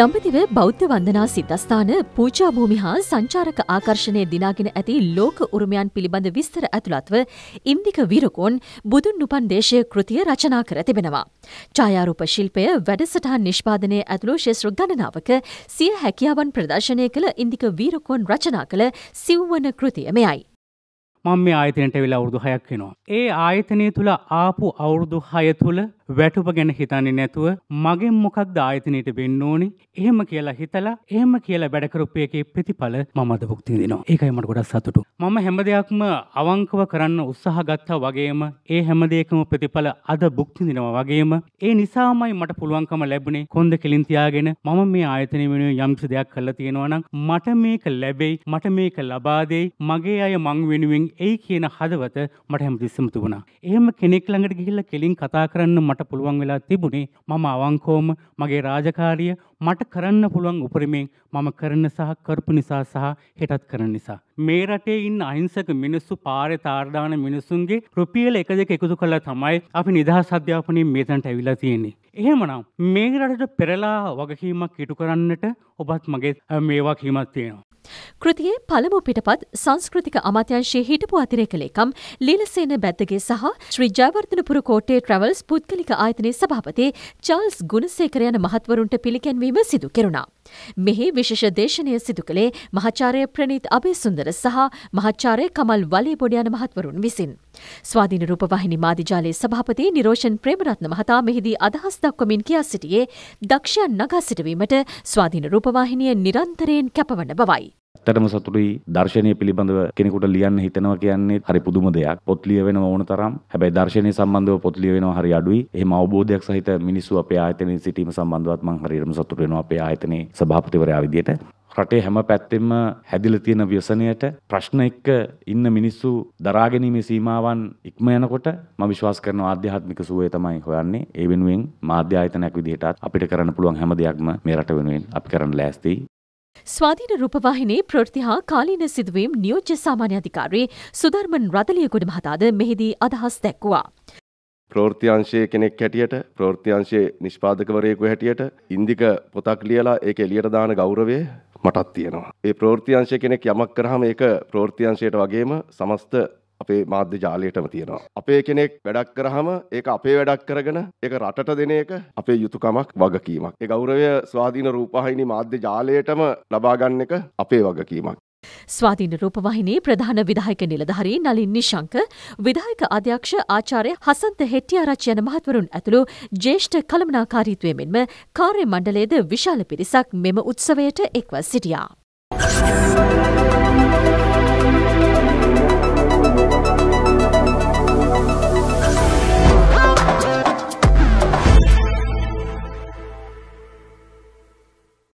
දඹදිව බෞද්ධ වන්දනා සිද්ධස්ථාන පූජාභූමි හා සංචාරක ආකර්ෂණය දිනාගෙන ඇති ලෝක උරුමයන් පිළිබඳ විස්තර ඇතුළත්ව ඉන්දික විරකෝන් බුදුන් උපන් දේශය කෘතිය රචනා කර තිබෙනවා. ඡායාරූප ශිල්පය වැඩසටහන් නිෂ්පාදනය ඇතුළු ශේෂ්‍ර ගණනාවක සිය හැකියාවන් ප්‍රදර්ශනය කළ ඉන්දික වීරකෝන් රචනා කළ සිව්වන කෘතිය මෙයයි. මම මේ ආයතනයට වෙලා අවුරුදු හයක් වෙනවා. ඒ ආයතනය තුළ ආපු අවුරුදු හය තුළ වැටුප ගැන හිතන්නේ නැතුව මගෙන් මොකක්ද ආයතනයට වෙන්න ඕනි එහෙම කියලා හිතලා එහෙම කියලා වැඩකරුප්පය එකේ ප්‍රතිඵල මම අද භුක්ති විඳිනවා. ඒකයි මට ගොඩක් සතුටු. මම හැම දෙයක්ම අවංකව කරන්න උත්සාහ ගත්තා වගේම ඒ හැම දෙයකම ප්‍රතිඵල අද භුක්ති විඳිනවා වගේම ඒ නිසාමයි මට පුළුවන්කම ලැබුණේ කොන්ද කෙලින් තියාගෙන මම මේ ආයතනය වෙනුවෙන් යම්කිසි දෙයක් කරලා තියෙනවා නම් මට මේක ලැබෙයි මට මේක ලබා දෙයි මගේ අය මං වෙනුවෙන් එයි කියන හදවත මට හැමතිස්සෙම තිබුණා. එහෙම කෙනෙක් ළඟට ගිහිල්ලා කෙලින් කතා කරන්න මට මට පුළුවන් වෙලා තිබුණේ මම අවංකෝම මගේ රාජකාරිය මට කරන්න පුළුවන් උපරිමයෙන් මම කරන්න සහ කරපු නිසා සහ හෙටත් කරන නිසා. මේ රටේ ඉන්න අහිංසක මිනිස්සු පාරේ තාර්දාන මිනිසුන්ගේ රුපියල එක දෙක එකතු කළා තමයි අපි නිදහස් අධ්‍යාපනයේ මෙතනට ඇවිල්ලා තියෙන්නේ. එහෙමනම් මේ රටට පෙරලා වගකීමක් ඉටු කරන්නට ඔබත් මගේ මේවා කීමක් තියෙනවා. කෘතියේ පළමු පිටපත් සංස්කෘතික අමාත්‍යංශයේ හිටපු අතිරේක ලේකම් ලීලසේන බැද්දගේ සහ ශ්‍රී ජයවර්ධනපුර කෝට්ටේ ට්‍රැවල්ස් පුද්ගලික ආයතනයේ සභාපති චාල්ස් ගුණසේකර යන මහත්වරුන්ට පිළිගැන්වීම සිදු කෙරුණා. මෙහි විශේෂ දේශනය සිදු කළේ මහාචාර්ය ප්‍රනීත් අබේසුන්දර සහ මහාචාර්ය කමල් වලේ බොඩ යන මහත්වරුන් විසින්. ස්වාධීන රූපවාහිනි මාධ්‍යාලයේ සභාපති නිරෝෂන් ප්‍රේමරත්න මහතා මෙහිදී අදහස් දක්වමින් කියා සිටියේ දක්ෂයන් නගා සිටවීමට ස්වාධීන රූපවාහිනිය නිරන්තරයෙන් කැපවන බවයි. ඇත්තටම සතුටුයි දර්ශනය පිළිබඳව කෙනෙකුට ලියන්න හිතනවා කියන්නේ හරි පුදුම දෙයක්. පොත් ලියවෙන ඕන තරම්. හැබැයි දර්ශනය සම්බන්ධව පොත් ලියවෙනවා හරි අඩුයි. එහෙම අවබෝධයක් සහිත මිනිස්සු අපේ ආයතනයේ සිටීම සම්බන්ධවත් මම හරියටම සතුටු වෙනවා අපේ ආයතනයේ සභාපතිවරයා විදියට. රටේ හැම පැත්තෙම හැදිලා තියෙන ව්‍යසනයට ප්‍රශ්න එක්ක ඉන්න මිනිස්සු දරාගැනීමේ සීමාවන් ඉක්ම යනකොට මම විශ්වාස කරනවා ආධ්‍යාත්මික සුවය තමයි හොයන්නේ. ඒ වෙනුවෙන් මාධ්‍ය ආයතනයක් විදිහටත් අපිට කරන්න පුළුවන් හැම දෙයක්ම මේ රට වෙනුවෙන් අපි කරන්න ලෑස්තියි. ස්වාධීන රූපවාහිනයේ ප්‍රවෘත්ති හා කාලීන සිදුවීම් නියෝජ්‍ය සාමාන්‍ය අධිකාරී සුධර්මන් රදලියගොඩ මහතාද මෙහිදී අදහස් දැක්වුවා. ප්‍රෘතිංශය කෙනෙක් හැටියට ප්‍රෘතිංශයේ නිෂ්පාදකවරයෙකු හැටියට ඉන්දික පොතක් ලියලා ඒක එලියට දාන ගෞරවය මටත් තියෙනවා. ඒ ප්‍රවෘත්ති අංශය කෙනෙක් යමක් කරාම ඒක ප්‍රවෘත්ති අංශයට වගේම සමස්ත අපේ මාධ්‍ය ජාලයටම තියෙනවා. අපේ කෙනෙක් වැඩක් කරාම ඒක අපේ වැඩක් කරගෙන ඒක රටට දෙන එක අපේ යුතුයකමක් වගකීමක්. ඒ ගෞරවය ස්වාධීන රූපවාහිනී මාධ්‍ය ජාලයටම ලබා ගන්න එක අපේ වගකීමක්. ස්වාධීන රූපවාහිනී ප්‍රධාන විධායක නිලධාරී නලින් නිශංක, විධායක අධ්‍යක්ෂ ආචාර්ය හසන්ත හෙට්ටිආරච්චි යන මහත්වරුන් ඇතුළු ජ්‍යෙෂ්ඨ කළමනාකාරීත්වයෙන් මෙන්ම කාර්ය මණ්ඩලයේද විශාල පිරිසක් මෙම උත්සවයට එක්ව සිටියා.